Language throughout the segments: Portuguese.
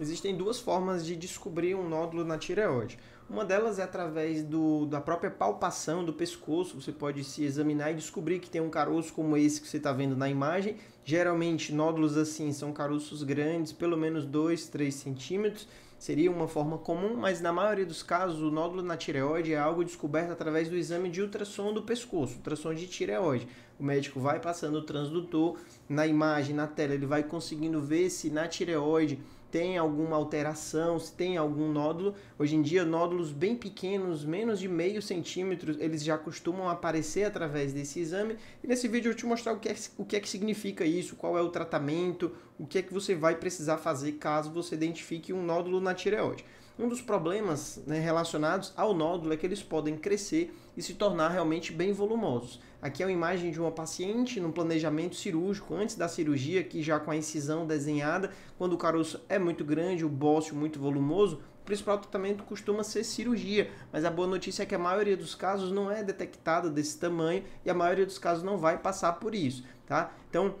Existem duas formas de descobrir um nódulo na tireoide. Uma delas é através do, da própria palpação do pescoço. Você pode se examinar e descobrir que tem um caroço como esse que você está vendo na imagem. Geralmente, nódulos assim são caroços grandes, pelo menos 2, 3 centímetros. Seria uma forma comum, mas na maioria dos casos, o nódulo na tireoide é algo descoberto através do exame de ultrassom do pescoço, ultrassom de tireoide. O médico vai passando o transdutor na imagem, na tela, ele vai conseguindo ver se na tireoide tem alguma alteração, se tem algum nódulo. Hoje em dia, nódulos bem pequenos, menos de meio centímetro, eles já costumam aparecer através desse exame. E nesse vídeo eu te mostrar o que, é, o que é que significa isso, qual é o tratamento, o que é que você vai precisar fazer caso você identifique um nódulo na tireoide. Um dos problemas né, relacionados ao nódulo é que eles podem crescer e se tornar realmente bem volumosos. Aqui é uma imagem de uma paciente num planejamento cirúrgico, antes da cirurgia, que já com a incisão desenhada, quando o caroço é muito grande, o bócio muito volumoso, o principal tratamento costuma ser cirurgia, mas a boa notícia é que a maioria dos casos não é detectada desse tamanho e a maioria dos casos não vai passar por isso, tá? Então,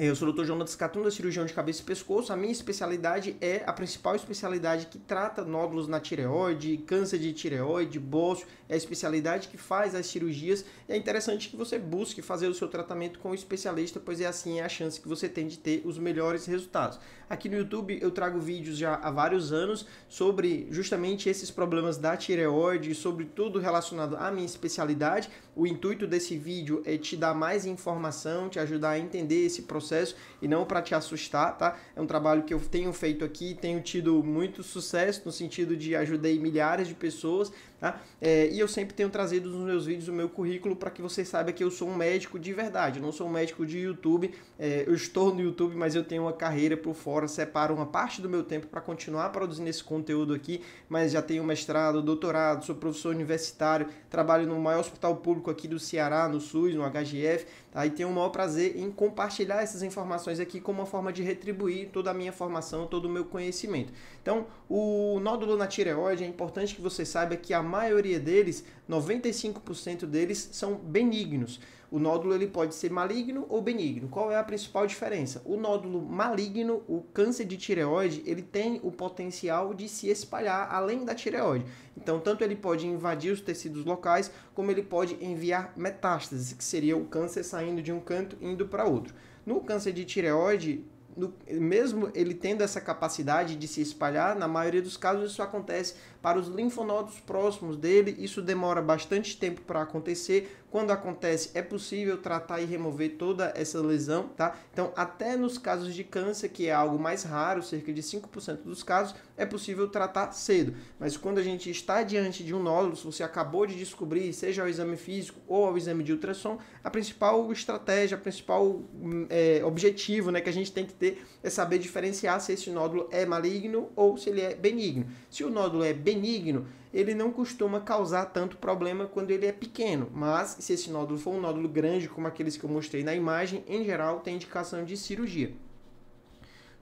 eu sou o Dr. Jonas Catunda, cirurgião de cabeça e pescoço. A minha especialidade é a principal especialidade que trata nódulos na tireoide, câncer de tireoide, bolso. É a especialidade que faz as cirurgias. E é interessante que você busque fazer o seu tratamento com o especialista, pois é assim é a chance que você tem de ter os melhores resultados. Aqui no YouTube eu trago vídeos já há vários anos sobre justamente esses problemas da tireoide, sobre tudo relacionado à minha especialidade o intuito desse vídeo é te dar mais informação, te ajudar a entender esse processo e não para te assustar, tá? É um trabalho que eu tenho feito aqui, tenho tido muito sucesso no sentido de ajudei milhares de pessoas, tá? É, e eu sempre tenho trazido nos meus vídeos o meu currículo para que você saiba que eu sou um médico de verdade, eu não sou um médico de YouTube. É, eu estou no YouTube, mas eu tenho uma carreira por fora, separo uma parte do meu tempo para continuar produzindo esse conteúdo aqui, mas já tenho mestrado, doutorado, sou professor universitário, trabalho no maior hospital público aqui do Ceará, no SUS, no HGF, tá? e tenho o maior prazer em compartilhar essas informações aqui como uma forma de retribuir toda a minha formação, todo o meu conhecimento. Então, o nódulo na tireoide, é importante que você saiba que a maioria deles 95% deles são benignos. O nódulo ele pode ser maligno ou benigno. Qual é a principal diferença? O nódulo maligno, o câncer de tireoide, ele tem o potencial de se espalhar além da tireoide. Então, tanto ele pode invadir os tecidos locais, como ele pode enviar metástases, que seria o câncer saindo de um canto e indo para outro. No câncer de tireoide, no, mesmo ele tendo essa capacidade de se espalhar, na maioria dos casos isso acontece para os linfonodos próximos dele. Isso demora bastante tempo para acontecer. Quando acontece, é possível tratar e remover toda essa lesão, tá? Então, até nos casos de câncer, que é algo mais raro, cerca de 5% dos casos, é possível tratar cedo. Mas quando a gente está diante de um nódulo, se você acabou de descobrir, seja ao exame físico ou ao exame de ultrassom, a principal estratégia, a principal é, objetivo né, que a gente tem que ter é saber diferenciar se esse nódulo é maligno ou se ele é benigno. Se o nódulo é benigno, benigno, ele não costuma causar tanto problema quando ele é pequeno, mas se esse nódulo for um nódulo grande, como aqueles que eu mostrei na imagem, em geral tem indicação de cirurgia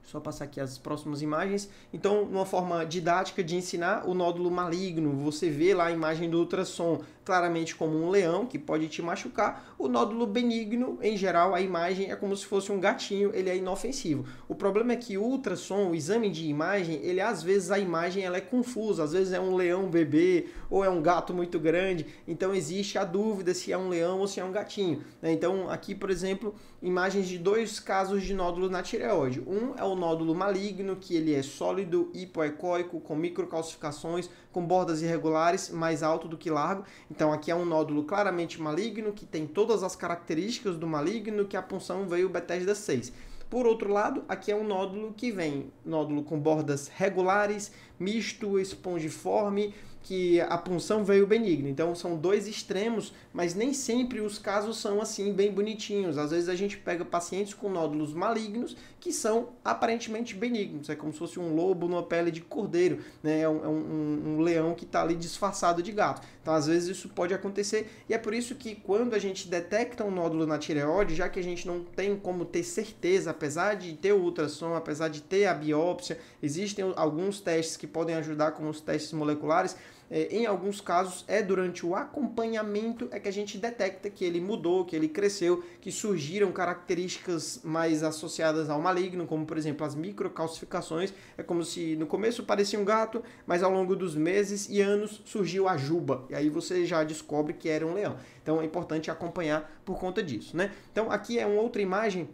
só passar aqui as próximas imagens. Então, uma forma didática de ensinar o nódulo maligno, você vê lá a imagem do ultrassom, claramente como um leão que pode te machucar. O nódulo benigno, em geral, a imagem é como se fosse um gatinho, ele é inofensivo. O problema é que o ultrassom, o exame de imagem, ele às vezes a imagem ela é confusa, às vezes é um leão bebê ou é um gato muito grande, então existe a dúvida se é um leão ou se é um gatinho. Né? Então aqui, por exemplo, imagens de dois casos de nódulo na tireoide. Um é o nódulo maligno, que ele é sólido, hipoecóico, com microcalcificações, com bordas irregulares mais alto do que largo. Então aqui é um nódulo claramente maligno, que tem todas as características do maligno que a punção veio Bethesda 6. Por outro lado, aqui é um nódulo que vem nódulo com bordas regulares, misto, espongiforme, que a punção veio benigna. Então são dois extremos, mas nem sempre os casos são assim bem bonitinhos. Às vezes a gente pega pacientes com nódulos malignos que são aparentemente benignos. É como se fosse um lobo numa pele de cordeiro, né? É um, é um, um leão que está ali disfarçado de gato. Então às vezes isso pode acontecer e é por isso que quando a gente detecta um nódulo na tireoide, já que a gente não tem como ter certeza, apesar de ter o ultrassom, apesar de ter a biópsia, existem alguns testes que que podem ajudar com os testes moleculares, é, em alguns casos é durante o acompanhamento é que a gente detecta que ele mudou, que ele cresceu, que surgiram características mais associadas ao maligno, como por exemplo as microcalcificações. É como se no começo parecia um gato, mas ao longo dos meses e anos surgiu a juba. E aí você já descobre que era um leão. Então é importante acompanhar por conta disso, né? Então aqui é uma outra imagem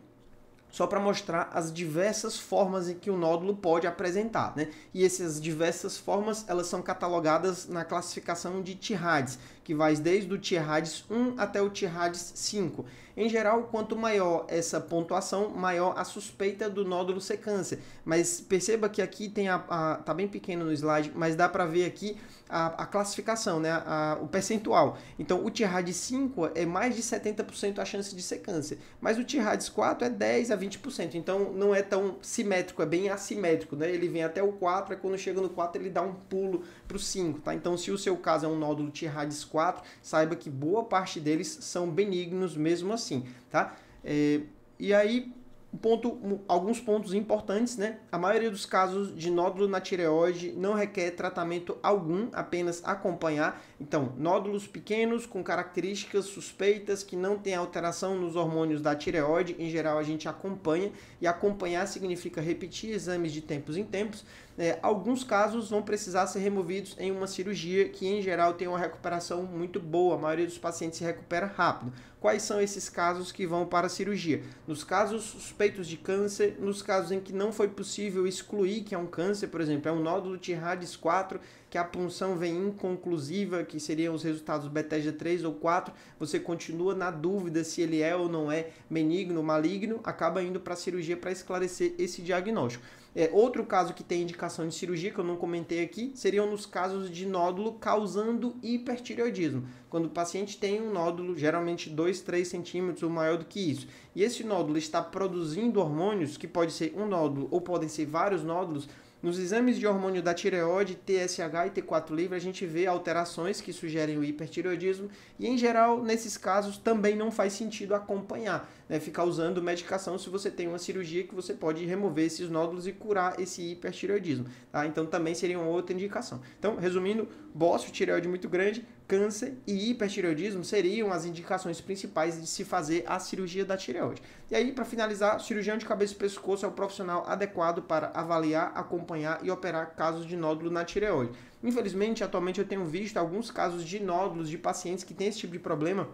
só para mostrar as diversas formas em que o nódulo pode apresentar, né? E essas diversas formas, elas são catalogadas na classificação de Tirades, que vai desde o Tirades 1 até o Tirades 5. Em geral, quanto maior essa pontuação, maior a suspeita do nódulo ser câncer. Mas perceba que aqui tem a, a tá bem pequeno no slide, mas dá para ver aqui a, a classificação, né? A, o percentual. Então, o TIRADS 5 é mais de 70% a chance de ser câncer, mas o TIRADS 4 é 10 a 20%. Então, não é tão simétrico, é bem assimétrico, né? Ele vem até o 4, é quando chega no 4 ele dá um pulo para o 5, tá? Então, se o seu caso é um nódulo TIRADS 4, saiba que boa parte deles são benignos mesmo assim, tá? É, e aí, ponto, alguns pontos importantes, né? A maioria dos casos de nódulo na tireoide não requer tratamento algum, apenas acompanhar. Então, nódulos pequenos com características suspeitas que não têm alteração nos hormônios da tireoide, em geral a gente acompanha, e acompanhar significa repetir exames de tempos em tempos. É, alguns casos vão precisar ser removidos em uma cirurgia que, em geral, tem uma recuperação muito boa, a maioria dos pacientes se recupera rápido quais são esses casos que vão para a cirurgia. Nos casos suspeitos de câncer, nos casos em que não foi possível excluir que é um câncer, por exemplo, é um nódulo Tirades 4, que a punção vem inconclusiva, que seriam os resultados Bethesda 3 ou 4, você continua na dúvida se ele é ou não é benigno, maligno, acaba indo para a cirurgia para esclarecer esse diagnóstico. É, outro caso que tem indicação de cirurgia, que eu não comentei aqui, seriam nos casos de nódulo causando hipertireoidismo. Quando o paciente tem um nódulo, geralmente 2, 3 centímetros ou maior do que isso, e esse nódulo está produzindo hormônios, que pode ser um nódulo ou podem ser vários nódulos, nos exames de hormônio da tireoide, TSH e T4 livre, a gente vê alterações que sugerem o hipertireoidismo e, em geral, nesses casos também não faz sentido acompanhar, né? ficar usando medicação se você tem uma cirurgia que você pode remover esses nódulos e curar esse hipertireoidismo. Tá? Então também seria uma outra indicação. Então, resumindo, bócio, tireoide muito grande, câncer e hipertireoidismo seriam as indicações principais de se fazer a cirurgia da tireoide. E aí, para finalizar, cirurgião de cabeça e pescoço é o profissional adequado para avaliar, acompanhar e operar casos de nódulo na tireoide. Infelizmente, atualmente eu tenho visto alguns casos de nódulos de pacientes que têm esse tipo de problema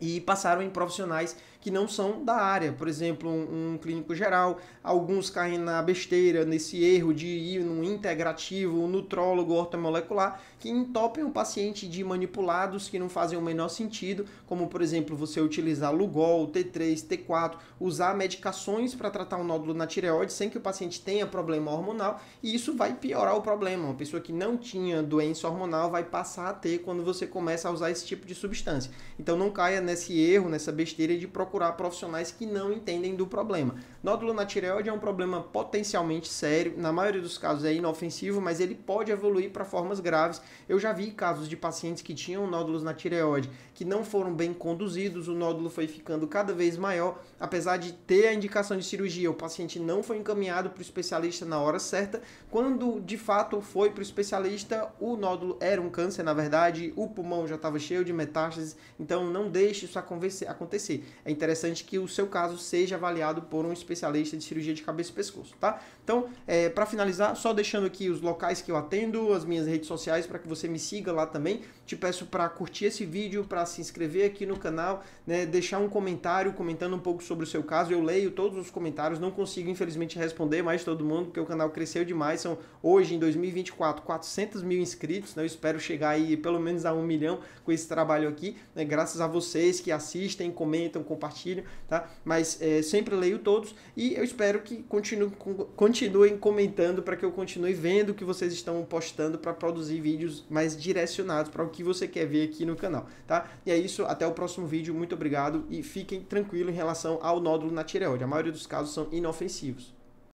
e passaram em profissionais que não são da área. Por exemplo, um, um clínico geral, alguns caem na besteira, nesse erro de ir num integrativo, um nutrólogo ortomolecular, que entopem o paciente de manipulados que não fazem o menor sentido, como por exemplo você utilizar Lugol, T3, T4, usar medicações para tratar um nódulo na tireoide sem que o paciente tenha problema hormonal, e isso vai piorar o problema. Uma pessoa que não tinha doença hormonal vai passar a ter quando você começa a usar esse tipo de substância. Então não caia nesse erro, nessa besteira de procurar procurar profissionais que não entendem do problema. Nódulo na tireoide é um problema potencialmente sério, na maioria dos casos é inofensivo, mas ele pode evoluir para formas graves. Eu já vi casos de pacientes que tinham nódulos na tireoide que não foram bem conduzidos, o nódulo foi ficando cada vez maior, apesar de ter a indicação de cirurgia, o paciente não foi encaminhado para o especialista na hora certa. Quando de fato foi para o especialista, o nódulo era um câncer, na verdade, o pulmão já estava cheio de metástases, então não deixe isso acontecer. É interessante que o seu caso seja avaliado por um especialista de cirurgia de cabeça e pescoço, tá? Então, é, para finalizar, só deixando aqui os locais que eu atendo, as minhas redes sociais, para que você me siga lá também. Te peço para curtir esse vídeo, para se inscrever aqui no canal, né, deixar um comentário comentando um pouco sobre o seu caso. Eu leio todos os comentários, não consigo, infelizmente, responder mais todo mundo, porque o canal cresceu demais. São, hoje, em 2024, 400 mil inscritos. Né? Eu espero chegar aí pelo menos a um milhão com esse trabalho aqui. Né? Graças a vocês que assistem, comentam, compartilham compartilham, tá? Mas é, sempre leio todos e eu espero que continue, continuem comentando para que eu continue vendo o que vocês estão postando para produzir vídeos mais direcionados para o que você quer ver aqui no canal, tá? E é isso, até o próximo vídeo, muito obrigado e fiquem tranquilos em relação ao nódulo na tireoide. A maioria dos casos são inofensivos.